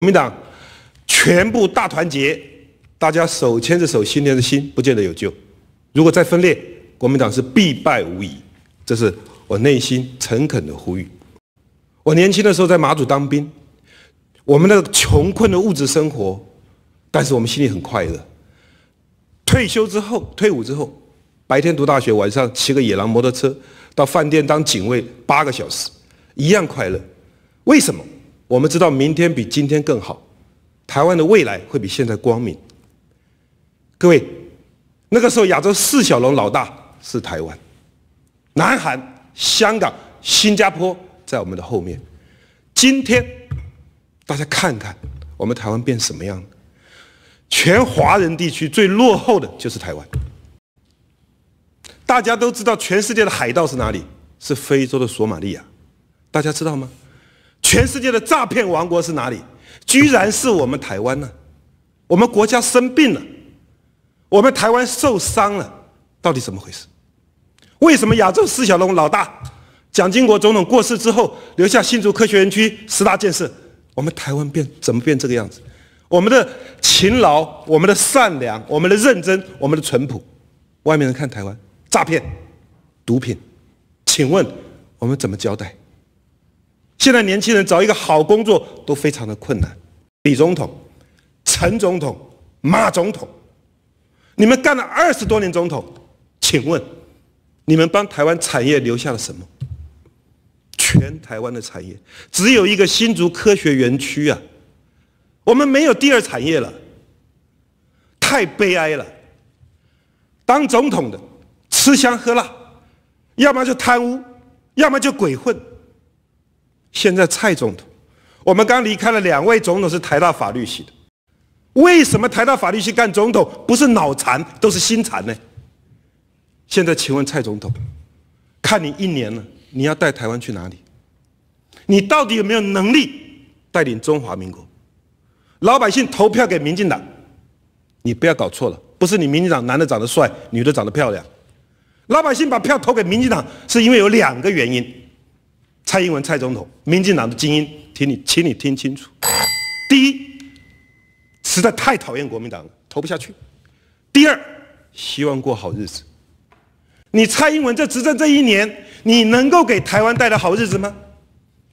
国民党全部大团结，大家手牵着手，心连着心，不见得有救。如果再分裂，国民党是必败无疑。这是我内心诚恳的呼吁。我年轻的时候在马祖当兵，我们的穷困的物质生活，但是我们心里很快乐。退休之后，退伍之后，白天读大学，晚上骑个野狼摩托车到饭店当警卫八个小时，一样快乐。为什么？我们知道明天比今天更好，台湾的未来会比现在光明。各位，那个时候亚洲四小龙老大是台湾，南韩、香港、新加坡在我们的后面。今天，大家看看我们台湾变什么样了？全华人地区最落后的就是台湾。大家都知道全世界的海盗是哪里？是非洲的索马利亚，大家知道吗？全世界的诈骗王国是哪里？居然是我们台湾呢？我们国家生病了，我们台湾受伤了，到底怎么回事？为什么亚洲四小龙老大蒋经国总统过世之后，留下新竹科学园区十大建设，我们台湾变怎么变这个样子？我们的勤劳，我们的善良，我们的认真，我们的淳朴，外面人看台湾诈骗、毒品，请问我们怎么交代？现在年轻人找一个好工作都非常的困难。李总统、陈总统、马总统，你们干了二十多年总统，请问你们帮台湾产业留下了什么？全台湾的产业只有一个新竹科学园区啊，我们没有第二产业了，太悲哀了。当总统的吃香喝辣，要么就贪污，要么就鬼混。现在蔡总统，我们刚离开了两位总统是台大法律系的，为什么台大法律系干总统不是脑残都是心残呢？现在请问蔡总统，看你一年了，你要带台湾去哪里？你到底有没有能力带领中华民国？老百姓投票给民进党，你不要搞错了，不是你民进党男的长得帅，女的长得漂亮，老百姓把票投给民进党是因为有两个原因。蔡英文、蔡总统、民进党的精英，请你，请你听清楚：第一，实在太讨厌国民党，了，投不下去；第二，希望过好日子。你蔡英文在执政这一年，你能够给台湾带来好日子吗？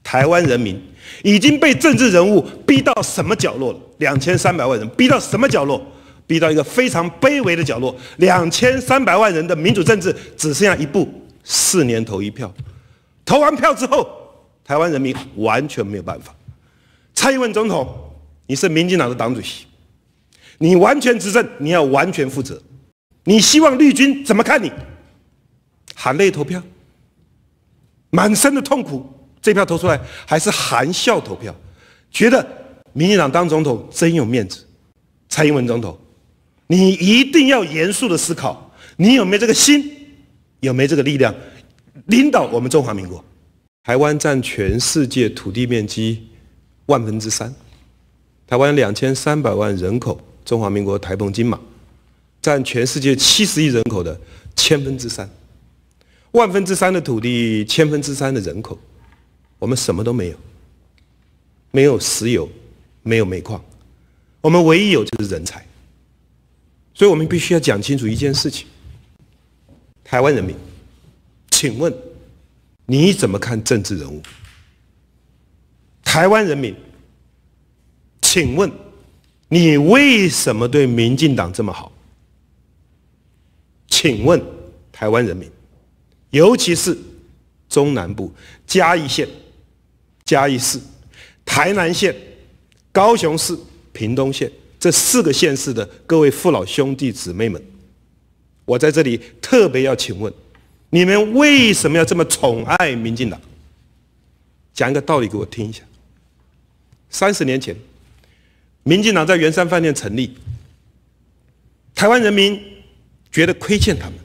台湾人民已经被政治人物逼到什么角落了？两千三百万人逼到什么角落？逼到一个非常卑微的角落。两千三百万人的民主政治只剩下一步，四年投一票。投完票之后，台湾人民完全没有办法。蔡英文总统，你是民进党的党主席，你完全执政，你要完全负责。你希望绿军怎么看你？含泪投票，满身的痛苦，这票投出来还是含笑投票，觉得民进党当总统真有面子。蔡英文总统，你一定要严肃的思考，你有没有这个心，有没有这个力量？领导我们中华民国，台湾占全世界土地面积万分之三，台湾两千三百万人口，中华民国台澎金马占全世界七十亿人口的千分之三，万分之三的土地，千分之三的人口，我们什么都没有，没有石油，没有煤矿，我们唯一有就是人才，所以我们必须要讲清楚一件事情，台湾人民。请问你怎么看政治人物？台湾人民，请问你为什么对民进党这么好？请问台湾人民，尤其是中南部嘉义县、嘉义市、台南县、高雄市、屏东县这四个县市的各位父老兄弟姊妹们，我在这里特别要请问。你们为什么要这么宠爱民进党？讲一个道理给我听一下。三十年前，民进党在圆山饭店成立，台湾人民觉得亏欠他们。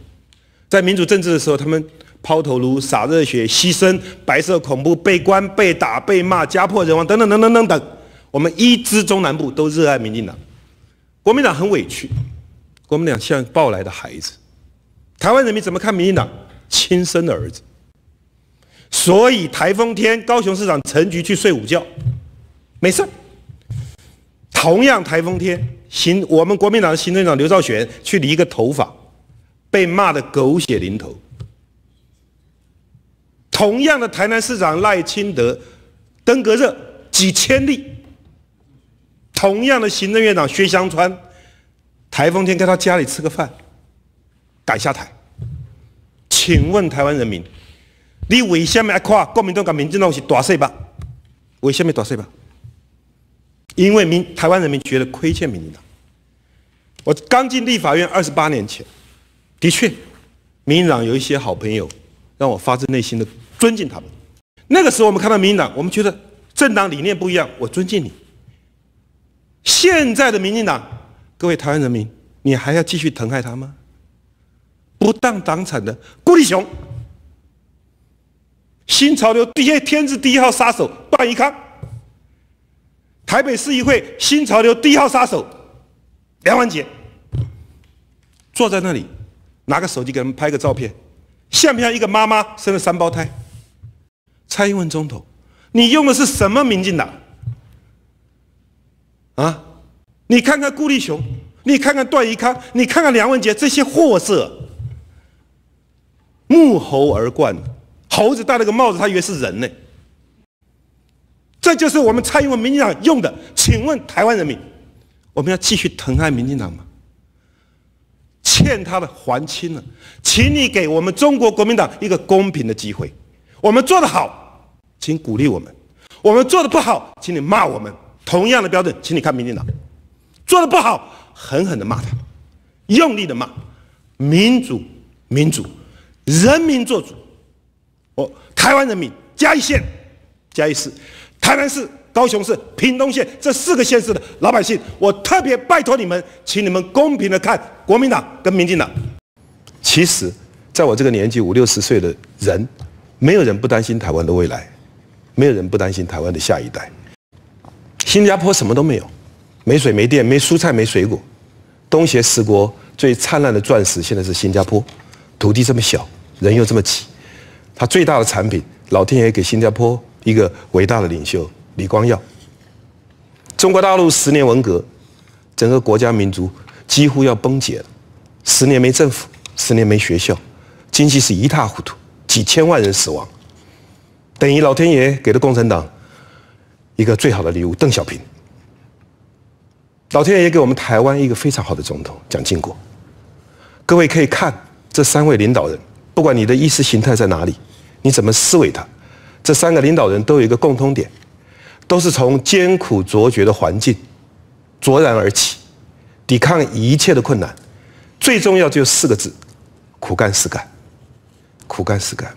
在民主政治的时候，他们抛头颅、洒热血、牺牲，白色恐怖被关、被打、被骂、家破人亡，等等等等等等。我们一支中南部都热爱民进党，国民党很委屈，国民党像抱来的孩子。台湾人民怎么看民进党？亲生的儿子，所以台风天，高雄市长陈菊去睡午觉，没事同样台风天，行，我们国民党的行政长刘兆玄去理一个头发，被骂的狗血淋头。同样的，台南市长赖清德登革热几千例。同样的，行政院长薛湘川，台风天跟他家里吃个饭，敢下台。请问台湾人民，你为什么要跨国民党跟民进党是打死吧？为什么打死吧？因为民台湾人民觉得亏欠民进党。我刚进立法院二十八年前，的确，民进党有一些好朋友，让我发自内心的尊敬他们。那个时候我们看到民进党，我们觉得政党理念不一样，我尊敬你。现在的民进党，各位台湾人民，你还要继续疼爱他吗？不当党产的顾立雄，新潮流第一天字第一号杀手段宜康，台北市议会新潮流第一号杀手梁文杰，坐在那里拿个手机给他们拍个照片，像不像一个妈妈生了三胞胎？蔡英文总统，你用的是什么民进党？啊，你看看顾立雄，你看看段宜康，你看看梁文杰，这些货色！沐猴而冠，猴子戴了个帽子，他以为是人呢。这就是我们蔡英文民进党用的。请问台湾人民，我们要继续疼爱民进党吗？欠他的还清了，请你给我们中国国民党一个公平的机会。我们做的好，请鼓励我们；我们做的不好，请你骂我们。同样的标准，请你看民进党做的不好，狠狠的骂他，用力的骂，民主，民主。人民做主，哦，台湾人民嘉义县、嘉义市、台南市、高雄市、屏东县这四个县市的老百姓，我特别拜托你们，请你们公平的看国民党跟民进党。其实，在我这个年纪五六十岁的人，没有人不担心台湾的未来，没有人不担心台湾的下一代。新加坡什么都没有，没水没电没蔬菜没水果，东邪十国最灿烂的钻石现在是新加坡。土地这么小，人又这么挤，他最大的产品，老天爷给新加坡一个伟大的领袖李光耀。中国大陆十年文革，整个国家民族几乎要崩解了，十年没政府，十年没学校，经济是一塌糊涂，几千万人死亡，等于老天爷给了共产党一个最好的礼物邓小平。老天爷给我们台湾一个非常好的总统蒋经国，各位可以看。这三位领导人，不管你的意识形态在哪里，你怎么思维他，这三个领导人都有一个共通点，都是从艰苦卓绝的环境，卓然而起，抵抗一切的困难，最重要就四个字，苦干实干，苦干实干，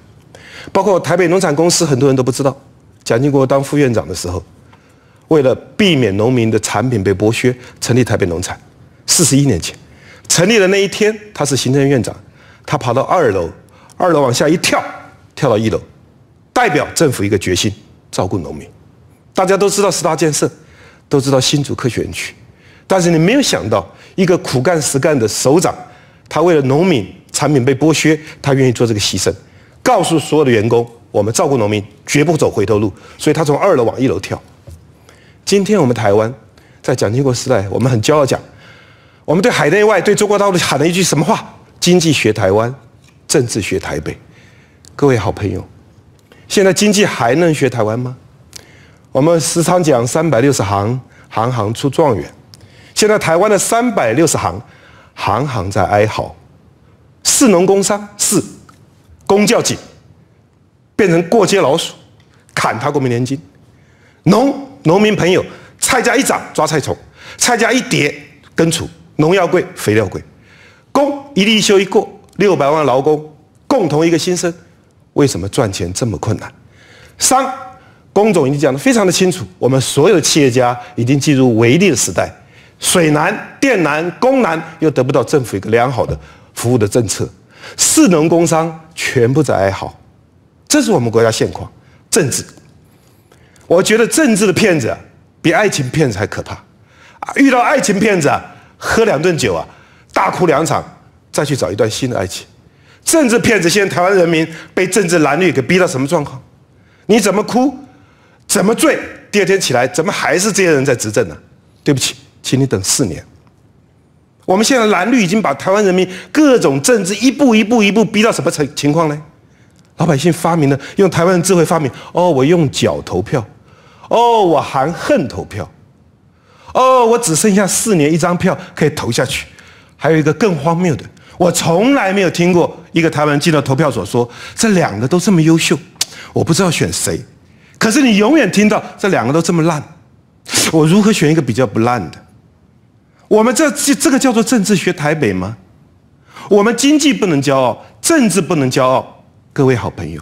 包括台北农产公司，很多人都不知道，蒋经国当副院长的时候，为了避免农民的产品被剥削，成立台北农产，四十一年前，成立的那一天，他是行政院长。他跑到二楼，二楼往下一跳，跳到一楼，代表政府一个决心，照顾农民。大家都知道十大建设，都知道新竹科学园区，但是你没有想到，一个苦干实干的首长，他为了农民产品被剥削，他愿意做这个牺牲，告诉所有的员工，我们照顾农民，绝不走回头路。所以他从二楼往一楼跳。今天我们台湾，在蒋经国时代，我们很骄傲讲，我们对海内外、对中国大陆喊了一句什么话？经济学台湾，政治学台北，各位好朋友，现在经济还能学台湾吗？我们时常讲三百六十行，行行出状元。现在台湾的三百六十行，行行在哀嚎。四农工商四，工教警，变成过街老鼠，砍他国民年金。农农民朋友，菜价一涨抓菜虫，菜价一跌根除，农药贵，肥料贵。工一例一休一过，六百万劳工共同一个新生，为什么赚钱这么困难？商，工总已经讲的非常的清楚，我们所有企业家已经进入微利的时代，水难、电难、工难，又得不到政府一个良好的服务的政策，四农工商全部在哀嚎，这是我们国家现况。政治，我觉得政治的骗子比爱情骗子还可怕，啊，遇到爱情骗子啊，喝两顿酒啊。大哭两场，再去找一段新的爱情。政治骗子，现在台湾人民被政治蓝绿给逼到什么状况？你怎么哭，怎么醉？第二天起来，怎么还是这些人在执政呢？对不起，请你等四年。我们现在蓝绿已经把台湾人民各种政治一步一步一步逼到什么情情况呢？老百姓发明了，用台湾人智慧发明哦，我用脚投票，哦，我含恨投票，哦，我只剩下四年一张票可以投下去。还有一个更荒谬的，我从来没有听过一个台湾进到投票所说这两个都这么优秀，我不知道选谁。可是你永远听到这两个都这么烂，我如何选一个比较不烂的？我们这这个叫做政治学台北吗？我们经济不能骄傲，政治不能骄傲。各位好朋友，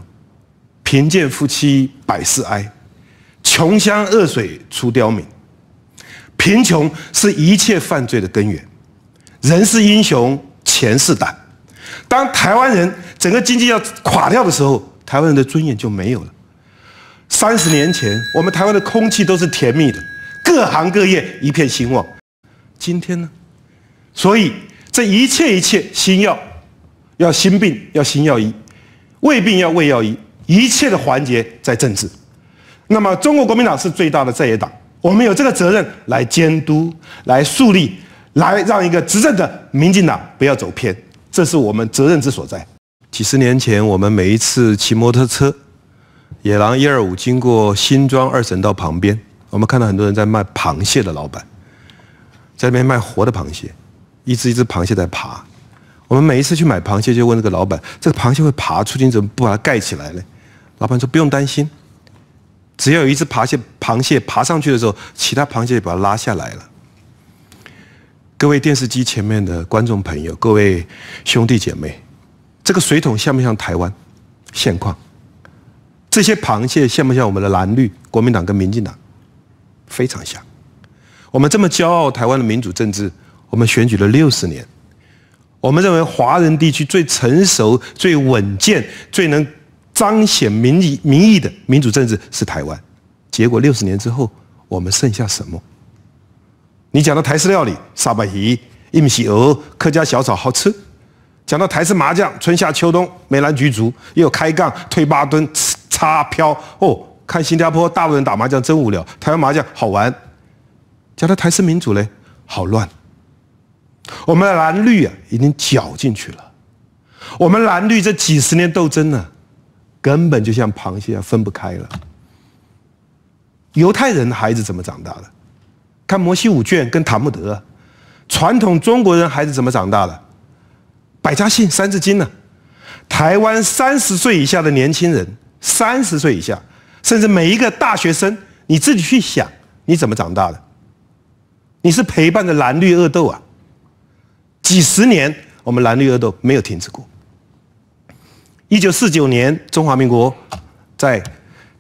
贫贱夫妻百事哀，穷乡恶水出刁民，贫穷是一切犯罪的根源。人是英雄，钱是胆。当台湾人整个经济要垮掉的时候，台湾人的尊严就没有了。三十年前，我们台湾的空气都是甜蜜的，各行各业一片兴旺。今天呢？所以这一切一切，心药要心病，要心药医；胃病要胃药医。一切的环节在政治。那么，中国国民党是最大的在野党，我们有这个责任来监督，来树立。来让一个执政的民进党不要走偏，这是我们责任之所在。几十年前，我们每一次骑摩托车，野狼一二五经过新庄二省道旁边，我们看到很多人在卖螃蟹的老板，在那边卖活的螃蟹，一只一只螃蟹在爬。我们每一次去买螃蟹，就问这个老板：这个螃蟹会爬出去，怎么不把它盖起来呢？老板说：不用担心，只要有一只螃蟹，螃蟹爬上去的时候，其他螃蟹把它拉下来了。各位电视机前面的观众朋友，各位兄弟姐妹，这个水桶像不像台湾现况？这些螃蟹像不像我们的蓝绿国民党跟民进党？非常像。我们这么骄傲台湾的民主政治，我们选举了六十年，我们认为华人地区最成熟、最稳健、最能彰显民意民意的民主政治是台湾。结果六十年之后，我们剩下什么？你讲到台式料理，沙巴鱼、印尼鹅、客家小炒好吃；讲到台式麻将，春夏秋冬、梅兰菊竹，又有开杠、推八墩、擦飘。哦，看新加坡大陆人打麻将真无聊，台湾麻将好玩。讲到台式民主嘞，好乱。我们的蓝绿啊，已经搅进去了。我们蓝绿这几十年斗争呢，根本就像螃蟹分不开了。犹太人孩子怎么长大的？看《摩西五卷》跟《塔木德》，传统中国人孩子怎么长大的？《百家姓》《三字经》呢？台湾三十岁以下的年轻人，三十岁以下，甚至每一个大学生，你自己去想，你怎么长大的？你是陪伴着蓝绿恶斗啊？几十年，我们蓝绿恶斗没有停止过。一九四九年，中华民国在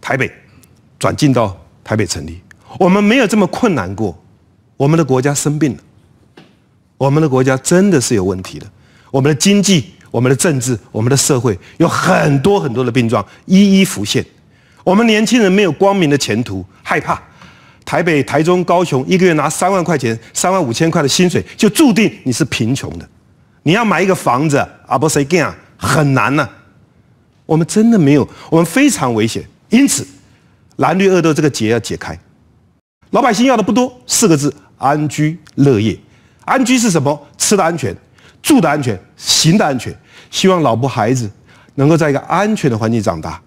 台北转进到台北成立。我们没有这么困难过。我们的国家生病了，我们的国家真的是有问题的。我们的经济、我们的政治、我们的社会有很多很多的病状一一浮现。我们年轻人没有光明的前途，害怕。台北、台中、高雄一个月拿三万块钱、三万五千块的薪水，就注定你是贫穷的。你要买一个房子，阿伯，谁给啊？很难呢。我们真的没有，我们非常危险。因此，蓝绿恶斗这个结要解开。老百姓要的不多，四个字：安居乐业。安居是什么？吃的安全，住的安全，行的安全。希望老婆孩子能够在一个安全的环境长大。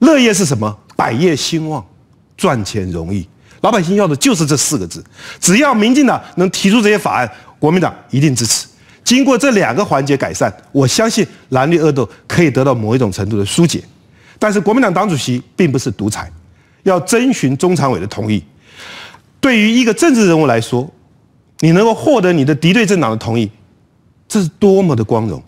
乐业是什么？百业兴旺，赚钱容易。老百姓要的就是这四个字。只要民进党能提出这些法案，国民党一定支持。经过这两个环节改善，我相信蓝绿恶斗可以得到某一种程度的疏解。但是国民党党主席并不是独裁，要征询中常委的同意。对于一个政治人物来说，你能够获得你的敌对政党的同意，这是多么的光荣，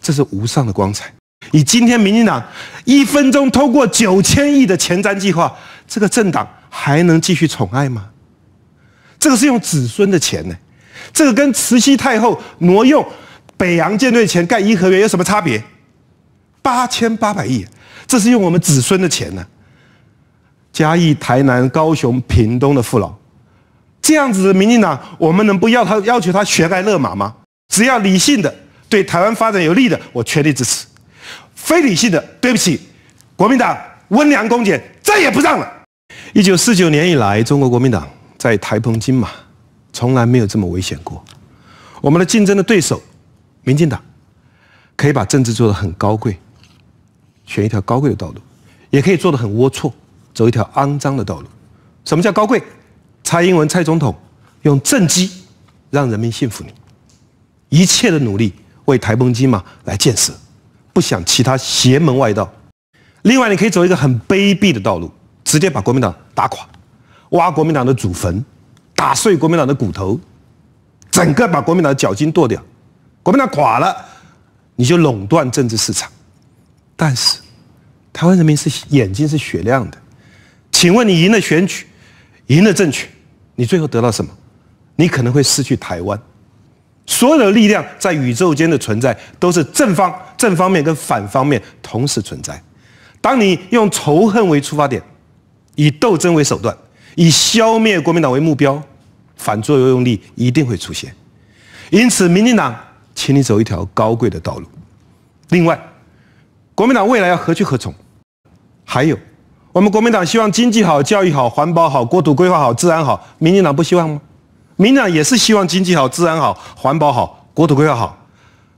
这是无上的光彩。以今天民进党一分钟通过九千亿的前瞻计划，这个政党还能继续宠爱吗？这个是用子孙的钱呢，这个跟慈禧太后挪用北洋舰队钱盖颐和园有什么差别？八千八百亿，这是用我们子孙的钱呢。嘉义、台南、高雄、屏东的父老。这样子的民进党，我们能不要他要求他悬崖勒马吗？只要理性的对台湾发展有利的，我全力支持；非理性的，对不起，国民党温良恭俭再也不让了。一九四九年以来，中国国民党在台澎金马从来没有这么危险过。我们的竞争的对手，民进党，可以把政治做的很高贵，选一条高贵的道路；也可以做的很龌龊，走一条肮脏的道路。什么叫高贵？蔡英文、蔡总统用政绩让人民信服你，一切的努力为台风金马来建设，不想其他邪门外道。另外，你可以走一个很卑鄙的道路，直接把国民党打垮，挖国民党的祖坟，打碎国民党的骨头，整个把国民党的脚筋剁掉，国民党垮了，你就垄断政治市场。但是，台湾人民是眼睛是雪亮的，请问你赢了选举，赢了政权？你最后得到什么？你可能会失去台湾。所有的力量在宇宙间的存在，都是正方正方面跟反方面同时存在。当你用仇恨为出发点，以斗争为手段，以消灭国民党为目标，反作用力一定会出现。因此，民进党，请你走一条高贵的道路。另外，国民党未来要何去何从？还有。我们国民党希望经济好、教育好、环保好、国土规划好、治安好，民进党不希望吗？民党也是希望经济好、治安好、环保好、国土规划好。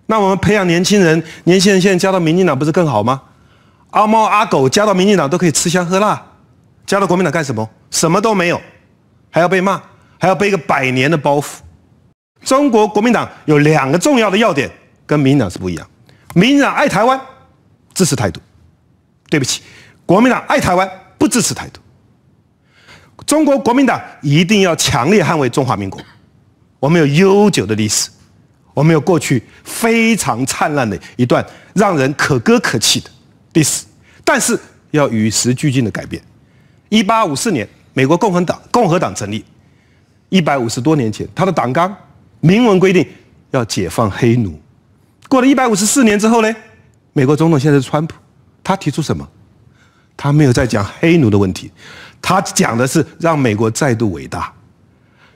那我们培养年轻人，年轻人现在加到民进党不是更好吗？阿猫阿狗加到民进党都可以吃香喝辣，加到国民党干什么？什么都没有，还要被骂，还要背一个百年的包袱。中国国民党有两个重要的要点跟民党是不一样，民党爱台湾，支持台度。对不起。国民党爱台湾，不支持台独。中国国民党一定要强烈捍卫中华民国。我们有悠久的历史，我们有过去非常灿烂的一段让人可歌可泣的。历史，但是要与时俱进的改变。一八五四年，美国共和党，共和党成立，一百五十多年前，他的党纲明文规定要解放黑奴。过了一百五十四年之后呢？美国总统现在是川普，他提出什么？他没有在讲黑奴的问题，他讲的是让美国再度伟大。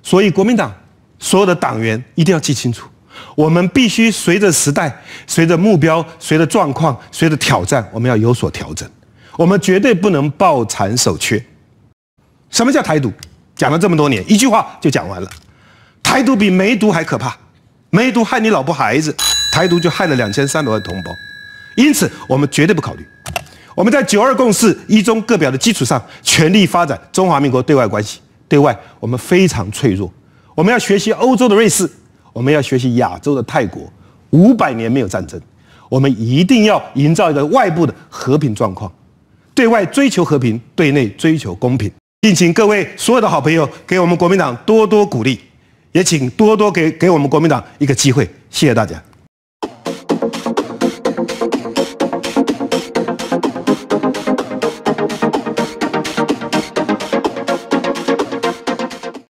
所以，国民党所有的党员一定要记清楚，我们必须随着时代、随着目标、随着状况、随着挑战，我们要有所调整。我们绝对不能抱残守缺。什么叫台独？讲了这么多年，一句话就讲完了。台独比梅毒还可怕，梅毒害你老婆孩子，台独就害了两千三百万同胞。因此，我们绝对不考虑。我们在九二共识一中各表的基础上，全力发展中华民国对外关系。对外，我们非常脆弱，我们要学习欧洲的瑞士，我们要学习亚洲的泰国，五百年没有战争。我们一定要营造一个外部的和平状况，对外追求和平，对内追求公平。并请各位所有的好朋友给我们国民党多多鼓励，也请多多给给我们国民党一个机会。谢谢大家。